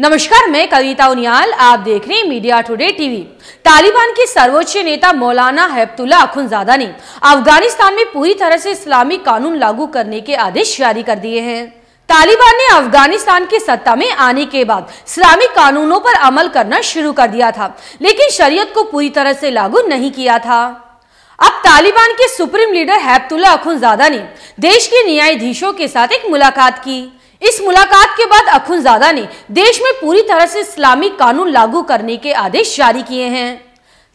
नमस्कार मैं कविता उनियाल आप देख रहे हैं मीडिया टुडे टीवी तालिबान के सर्वोच्च नेता मौलाना हेबतुल्ला अखुनजादा ने अफगानिस्तान में पूरी तरह से इस्लामी कानून लागू करने के आदेश जारी कर दिए हैं तालिबान ने अफगानिस्तान की सत्ता में आने के बाद इस्लामी कानूनों पर अमल करना शुरू कर दिया था लेकिन शरीयत को पूरी तरह से लागू नहीं किया था अब तालिबान के सुप्रीम लीडर हैबतुल्ला अखुनजादा ने देश के न्यायाधीशों के साथ एक मुलाकात की इस मुलाकात के बाद अखुनजादा ने देश में पूरी तरह से इस्लामी कानून लागू करने के आदेश जारी किए हैं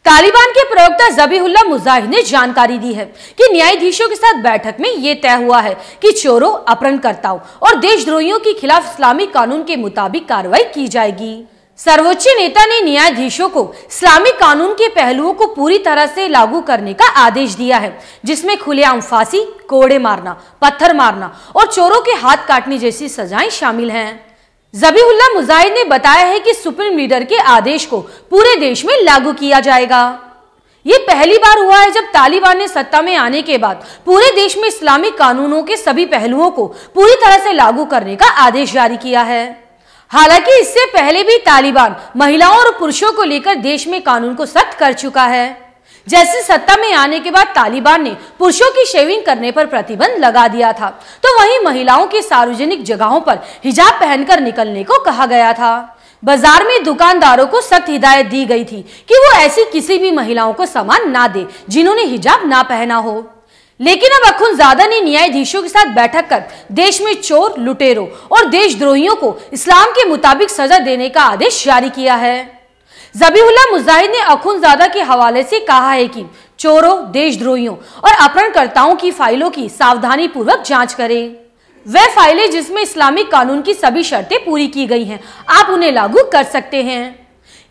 तालिबान के प्रवक्ता जबीहुल्ला मुजाहिद ने जानकारी दी है कि न्यायाधीशों के साथ बैठक में ये तय हुआ है कि चोरों अपहरणकर्ताओं और देशद्रोहियों के खिलाफ इस्लामी कानून के मुताबिक कार्रवाई की जाएगी सर्वोच्च नेता ने न्यायाधीशों को इस्लामिक कानून के पहलुओं को पूरी तरह से लागू करने का आदेश दिया है जिसमें खुलेआम फांसी कोड़े मारना पत्थर मारना और चोरों के हाथ काटने जैसी सजाएं शामिल हैं जबीउल्ला मुजाहिद ने बताया है कि सुप्रीम लीडर के आदेश को पूरे देश में लागू किया जाएगा ये पहली बार हुआ है जब तालिबान ने सत्ता में आने के बाद पूरे देश में इस्लामिक कानूनों के सभी पहलुओं को पूरी तरह से लागू करने का आदेश जारी किया है हालांकि इससे पहले भी तालिबान महिलाओं और पुरुषों को लेकर देश में कानून को सख्त कर चुका है जैसे सत्ता में आने के बाद तालिबान ने पुरुषों की शेविंग करने पर प्रतिबंध लगा दिया था तो वहीं महिलाओं के सार्वजनिक जगहों पर हिजाब पहनकर निकलने को कहा गया था बाजार में दुकानदारों को सख्त हिदायत दी गई थी कि वो ऐसी किसी भी महिलाओं को सामान ना दे जिन्होंने हिजाब ना पहना हो लेकिन अब अखुनजादा ने न्यायाधीशों के साथ बैठक कर देश में चोर लुटेरों और देशद्रोहियों को इस्लाम के मुताबिक सजा देने का आदेश जारी किया है जबीहुल्ला मुजाहिद ने अखुनजादा के हवाले से कहा है कि चोरों देशद्रोहियों और अपहरणकर्ताओं की फाइलों की सावधानी पूर्वक जांच करें वह फाइलें जिसमें इस्लामिक कानून की सभी शर्तें पूरी की गई हैं आप उन्हें लागू कर सकते हैं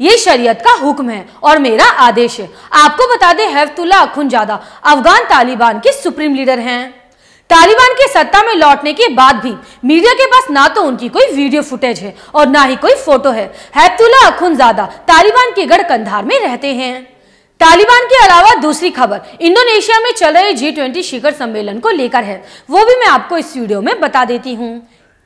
ये शरीयत का हुक्म है और मेरा आदेश है आपको बता दें हैफतुल्ला अखुनजादा अफगान तालिबान के सुप्रीम लीडर हैं तालिबान के सत्ता में लौटने के बाद भी मीडिया के पास ना तो उनकी कोई वीडियो फुटेज है और ना ही कोई फोटो है हैफतुल्ला अखुनजादा तालिबान के गढ़ कंधार में रहते हैं तालिबान के अलावा दूसरी खबर इंडोनेशिया में चल रहे जी ट्वेंटी शिखर सम्मेलन को लेकर है वो भी मैं आपको इस वीडियो में बता देती हूँ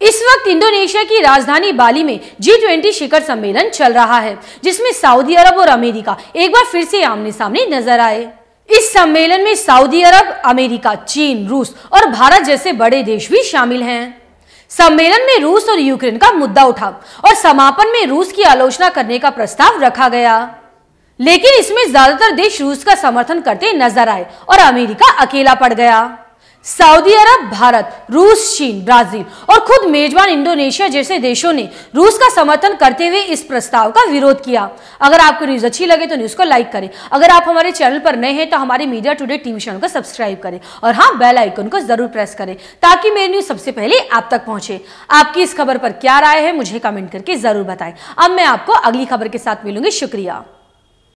इस वक्त इंडोनेशिया की राजधानी बाली में जी ट्वेंटी शिखर सम्मेलन चल रहा है जिसमें सऊदी अरब और अमेरिका एक बार फिर से आमने सामने नजर आए इस सम्मेलन में सऊदी अरब अमेरिका चीन रूस और भारत जैसे बड़े देश भी शामिल हैं सम्मेलन में रूस और यूक्रेन का मुद्दा उठा और समापन में रूस की आलोचना करने का प्रस्ताव रखा गया लेकिन इसमें ज्यादातर देश रूस का समर्थन करते नजर आए और अमेरिका अकेला पड़ गया सऊदी अरब भारत रूस चीन ब्राजील और खुद मेजबान इंडोनेशिया जैसे देशों ने रूस का समर्थन करते हुए इस प्रस्ताव का विरोध किया अगर आपको न्यूज अच्छी लगे तो न्यूज को लाइक करें अगर आप हमारे चैनल पर नए हैं तो हमारे मीडिया टुडे टीवी चैनल को सब्सक्राइब करें और हाँ बेल आइकन को जरूर प्रेस करें ताकि मेरी न्यूज सबसे पहले आप तक पहुंचे आपकी इस खबर पर क्या राय है मुझे कमेंट करके जरूर बताएं अब मैं आपको अगली खबर के साथ मिलूंगी शुक्रिया